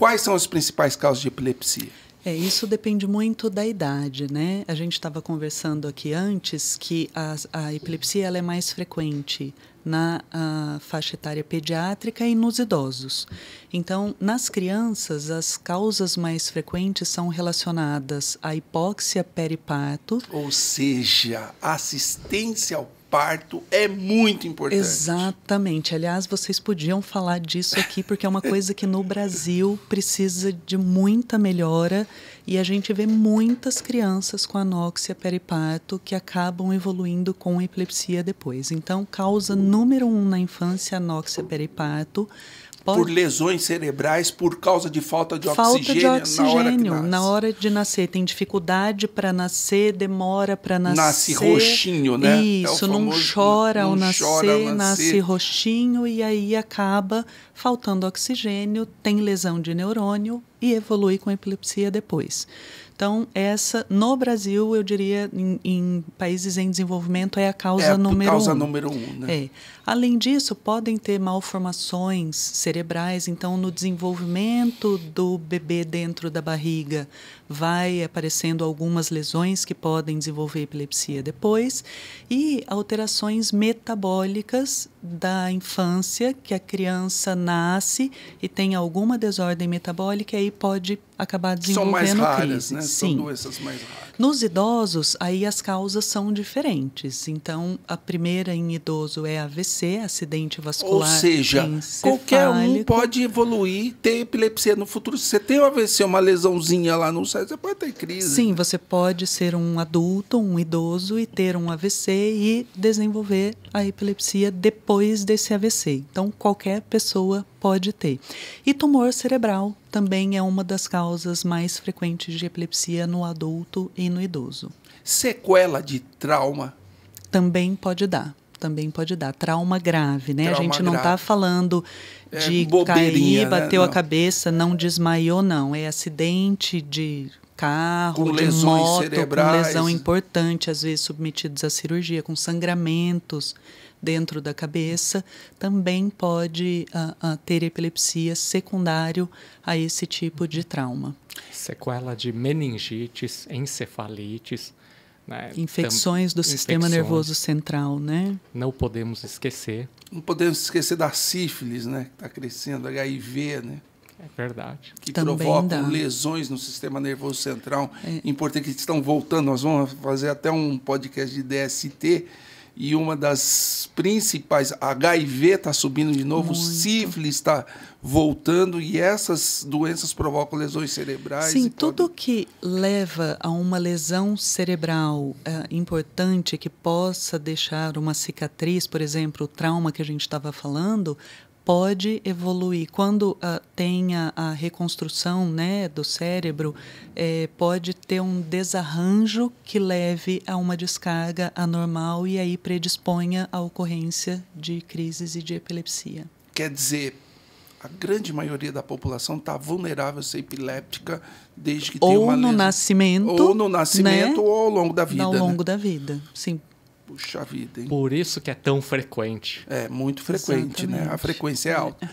Quais são as principais causas de epilepsia? É, isso depende muito da idade, né? A gente estava conversando aqui antes que a, a epilepsia ela é mais frequente na faixa etária pediátrica e nos idosos. Então, nas crianças, as causas mais frequentes são relacionadas à hipóxia periparto. Ou seja, assistência ao parto é muito importante. Exatamente. Aliás, vocês podiam falar disso aqui, porque é uma coisa que no Brasil precisa de muita melhora e a gente vê muitas crianças com anóxia periparto que acabam evoluindo com epilepsia depois. Então, causa número um na infância, anóxia periparto. Pode. por lesões cerebrais por causa de falta de falta oxigênio, de oxigênio na hora que nasce. Na hora de nascer, tem dificuldade para nascer, demora para nascer. Nasce roxinho, né? É Isso, é famoso, não chora ao nascer, nasce roxinho e aí acaba faltando oxigênio, tem lesão de neurônio, e evolui com epilepsia depois. Então, essa, no Brasil, eu diria, em, em países em desenvolvimento, é a causa é a número causa um. número um, né? É. Além disso, podem ter malformações cerebrais. Então, no desenvolvimento do bebê dentro da barriga, vai aparecendo algumas lesões que podem desenvolver epilepsia depois. E alterações metabólicas da infância, que a criança nasce e tem alguma desordem metabólica e aí pode acabar desenvolvendo crise. São mais raras, crise. né? Sim. São doenças mais raras. Nos idosos, aí as causas são diferentes. Então, a primeira em idoso é AVC, acidente vascular Ou seja, qualquer um pode evoluir, ter epilepsia no futuro. Se você tem um AVC, uma lesãozinha lá no cérebro, você pode ter crise. Sim, você pode ser um adulto, um idoso e ter um AVC e desenvolver a epilepsia depois depois desse AVC. Então, qualquer pessoa pode ter. E tumor cerebral também é uma das causas mais frequentes de epilepsia no adulto e no idoso. Sequela de trauma também pode dar também pode dar. Trauma grave, né? Trauma a gente não está falando é de é, cair, bateu né? a cabeça, não desmaiou, não. É acidente de carro, com de lesões moto, cerebrais. com lesão importante, às vezes submetidos à cirurgia, com sangramentos dentro da cabeça, também pode ah, ah, ter epilepsia secundário a esse tipo de trauma. Sequela de meningites, encefalites, né? Infecções do Infecções. sistema nervoso central, né? Não podemos esquecer. Não podemos esquecer da sífilis, né? Que está crescendo, HIV, né? É verdade. Que Também provocam dá. lesões no sistema nervoso central. É. Importante que estão voltando. Nós vamos fazer até um podcast de DST. E uma das principais, HIV está subindo de novo, Muito. sífilis está voltando e essas doenças provocam lesões cerebrais. Sim, tudo que leva a uma lesão cerebral é, importante que possa deixar uma cicatriz, por exemplo, o trauma que a gente estava falando, pode evoluir. Quando uh, a, reconstrução né, do cérebro, é, pode ter um desarranjo que leve a uma descarga anormal e aí predisponha à ocorrência de crises e de epilepsia. Quer dizer, a grande maioria da população está vulnerável a ser epiléptica desde que ou tem uma no lesão. nascimento ou no nascimento né? ou ao longo da vida ao né? longo né? da vida sim Puxa vida, hein? Por isso que é tão frequente. É, muito frequente, Exatamente. né? A frequência é alta.